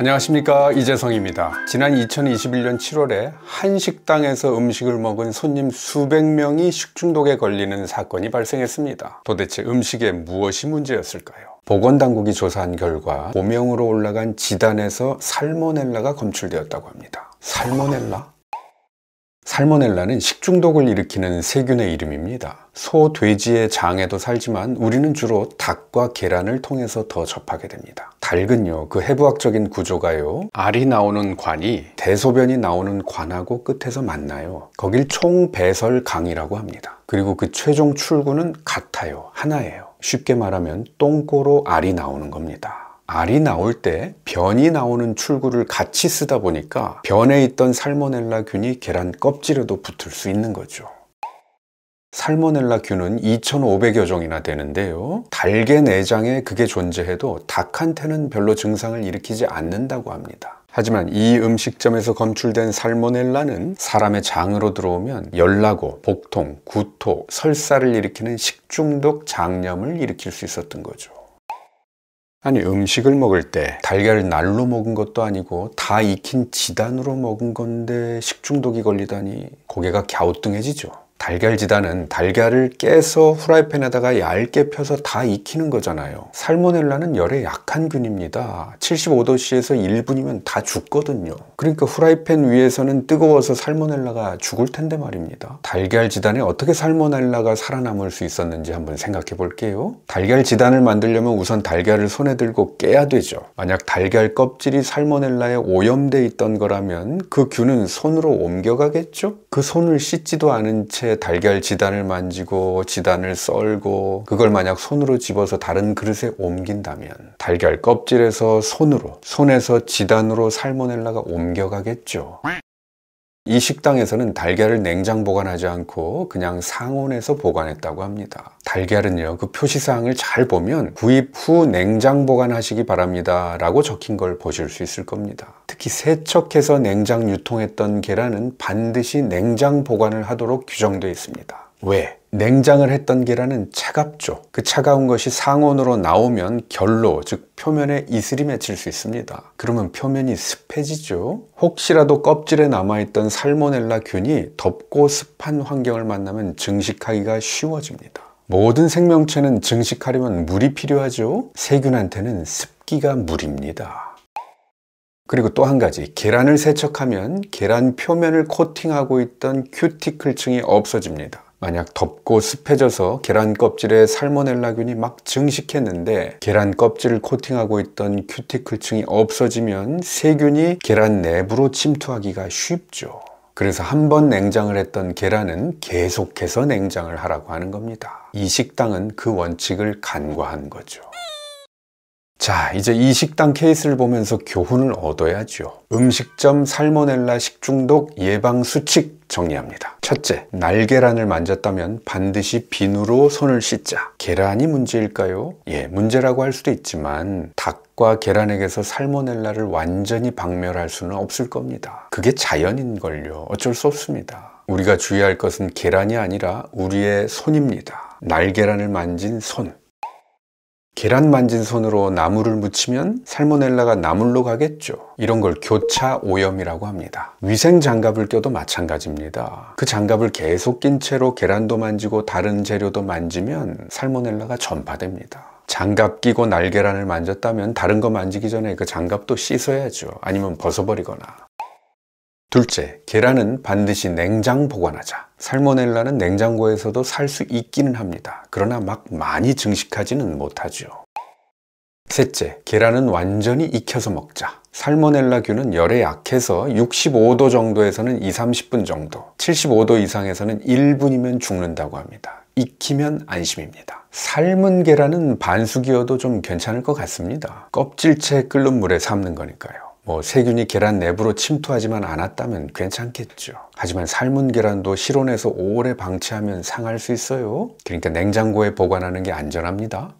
안녕하십니까 이재성입니다 지난 2021년 7월에 한 식당에서 음식을 먹은 손님 수백 명이 식중독에 걸리는 사건이 발생했습니다 도대체 음식에 무엇이 문제였을까요? 보건당국이 조사한 결과 고명으로 올라간 지단에서 살모넬라가 검출되었다고 합니다 살모넬라? 살모넬라는 식중독을 일으키는 세균의 이름입니다. 소, 돼지의 장에도 살지만 우리는 주로 닭과 계란을 통해서 더 접하게 됩니다. 닭은요, 그 해부학적인 구조가요, 알이 나오는 관이 대소변이 나오는 관하고 끝에서 만나요. 거길 총배설강이라고 합니다. 그리고 그 최종 출구는 같아요. 하나예요. 쉽게 말하면 똥꼬로 알이 나오는 겁니다. 알이 나올 때 변이 나오는 출구를 같이 쓰다 보니까 변에 있던 살모넬라균이 계란 껍질에도 붙을 수 있는 거죠. 살모넬라균은 2,500여 종이나 되는데요. 달걀 내장에 그게 존재해도 닭한테는 별로 증상을 일으키지 않는다고 합니다. 하지만 이 음식점에서 검출된 살모넬라는 사람의 장으로 들어오면 열나고 복통, 구토, 설사를 일으키는 식중독 장염을 일으킬 수 있었던 거죠. 아니 음식을 먹을 때 달걀을 날로 먹은 것도 아니고 다 익힌 지단으로 먹은 건데 식중독이 걸리다니 고개가 갸우뚱해지죠. 달걀지단은 달걀을 깨서 후라이팬에다가 얇게 펴서 다 익히는 거잖아요. 살모넬라는 열에 약한 균입니다. 75도씨에서 1분이면 다 죽거든요. 그러니까 후라이팬 위에서는 뜨거워서 살모넬라가 죽을 텐데 말입니다. 달걀지단에 어떻게 살모넬라가 살아남을 수 있었는지 한번 생각해 볼게요. 달걀지단을 만들려면 우선 달걀을 손에 들고 깨야 되죠. 만약 달걀 껍질이 살모넬라에 오염돼 있던 거라면 그 균은 손으로 옮겨가겠죠? 그 손을 씻지도 않은 채 상태에 달걀 지단을 만지고 지단을 썰고 그걸 만약 손으로 집어서 다른 그릇에 옮긴다면 달걀 껍질에서 손으로 손에서 지단으로 살모넬라가 옮겨가겠죠 이 식당에서는 달걀을 냉장 보관하지 않고 그냥 상온에서 보관했다고 합니다. 달걀은요, 그 표시사항을 잘 보면 구입 후 냉장 보관하시기 바랍니다. 라고 적힌 걸 보실 수 있을 겁니다. 특히 세척해서 냉장 유통했던 계란은 반드시 냉장 보관을 하도록 규정되어 있습니다. 왜? 냉장을 했던 계란은 차갑죠. 그 차가운 것이 상온으로 나오면 결로, 즉 표면에 이슬이 맺힐 수 있습니다. 그러면 표면이 습해지죠. 혹시라도 껍질에 남아있던 살모넬라균이 덥고 습한 환경을 만나면 증식하기가 쉬워집니다. 모든 생명체는 증식하려면 물이 필요하죠. 세균한테는 습기가 물입니다. 그리고 또 한 가지, 계란을 세척하면 계란 표면을 코팅하고 있던 큐티클층이 없어집니다. 만약 덥고 습해져서 계란 껍질에 살모넬라균이 막 증식했는데 계란 껍질을 코팅하고 있던 큐티클층이 없어지면 세균이 계란 내부로 침투하기가 쉽죠. 그래서 한 번 냉장을 했던 계란은 계속해서 냉장을 하라고 하는 겁니다. 이 식당은 그 원칙을 간과한 거죠. 자, 이제 이 식당 케이스를 보면서 교훈을 얻어야죠. 음식점 살모넬라 식중독 예방 수칙 정리합니다. 첫째, 날계란을 만졌다면 반드시 비누로 손을 씻자. 계란이 문제일까요? 예, 문제라고 할 수도 있지만 닭과 계란에게서 살모넬라를 완전히 박멸할 수는 없을 겁니다. 그게 자연인걸요. 어쩔 수 없습니다. 우리가 주의할 것은 계란이 아니라 우리의 손입니다. 날계란을 만진 손. 계란 만진 손으로 나물을 묻히면 살모넬라가 나물로 가겠죠. 이런 걸 교차 오염이라고 합니다. 위생 장갑을 껴도 마찬가지입니다. 그 장갑을 계속 낀 채로 계란도 만지고 다른 재료도 만지면 살모넬라가 전파됩니다. 장갑 끼고 날계란을 만졌다면 다른 거 만지기 전에 그 장갑도 씻어야죠. 아니면 벗어버리거나. 둘째, 계란은 반드시 냉장 보관하자. 살모넬라는 냉장고에서도 살 수 있기는 합니다. 그러나 막 많이 증식하지는 못하죠. 셋째, 계란은 완전히 익혀서 먹자. 살모넬라균은 열에 약해서 65도 정도에서는 2, 30분 정도, 75도 이상에서는 1분이면 죽는다고 합니다. 익히면 안심입니다. 삶은 계란은 반숙이어도 좀 괜찮을 것 같습니다. 껍질채 끓는 물에 삶는 거니까요. 뭐 세균이 계란 내부로 침투하지만 않았다면 괜찮겠죠. 하지만 삶은 계란도 실온에서 오래 방치하면 상할 수 있어요. 그러니까 냉장고에 보관하는 게 안전합니다.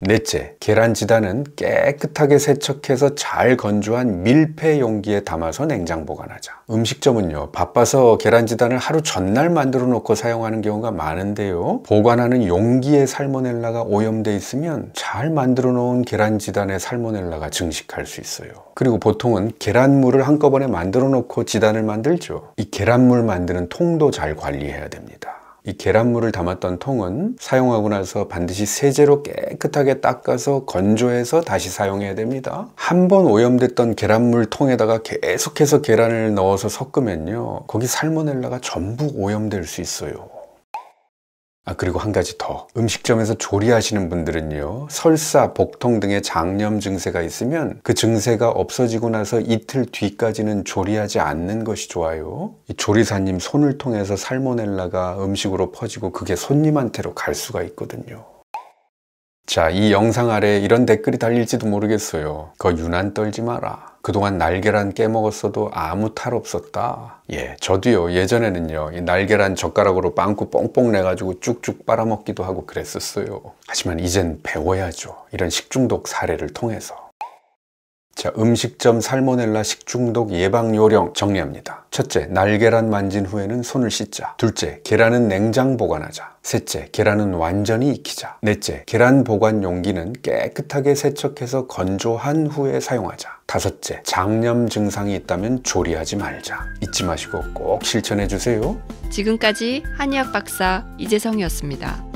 넷째, 계란지단은 깨끗하게 세척해서 잘 건조한 밀폐 용기에 담아서 냉장 보관하자. 음식점은요, 바빠서 계란지단을 하루 전날 만들어 놓고 사용하는 경우가 많은데요. 보관하는 용기에 살모넬라가 오염돼 있으면 잘 만들어 놓은 계란지단에 살모넬라가 증식할 수 있어요. 그리고 보통은 계란물을 한꺼번에 만들어 놓고 지단을 만들죠. 이 계란물 만드는 통도 잘 관리해야 됩니다. 이 계란물을 담았던 통은 사용하고 나서 반드시 세제로 깨끗하게 닦아서 건조해서 다시 사용해야 됩니다. 한 번 오염됐던 계란물 통에다가 계속해서 계란을 넣어서 섞으면요. 거기 살모넬라가 전부 오염될 수 있어요. 아, 그리고 한 가지 더. 음식점에서 조리하시는 분들은요, 설사, 복통 등의 장염 증세가 있으면 그 증세가 없어지고 나서 이틀 뒤까지는 조리하지 않는 것이 좋아요. 이 조리사님 손을 통해서 살모넬라가 음식으로 퍼지고 그게 손님한테로 갈 수가 있거든요. 자, 이 영상 아래 이런 댓글이 달릴지도 모르겠어요. 그 유난 떨지 마라. 그동안 날계란 깨먹었어도 아무 탈 없었다. 예, 저도요, 예전에는요, 이 날계란 젓가락으로 빵꾸 뽕뽕 내가지고 쭉쭉 빨아먹기도 하고 그랬었어요. 하지만 이젠 배워야죠. 이런 식중독 사례를 통해서. 자, 음식점 살모넬라 식중독 예방 요령 정리합니다. 첫째, 날계란 만진 후에는 손을 씻자. 둘째, 계란은 냉장 보관하자. 셋째, 계란은 완전히 익히자. 넷째, 계란 보관 용기는 깨끗하게 세척해서 건조한 후에 사용하자. 다섯째, 장염 증상이 있다면 조리하지 말자. 잊지 마시고 꼭 실천해 주세요. 지금까지 한의학 박사 이재성이었습니다.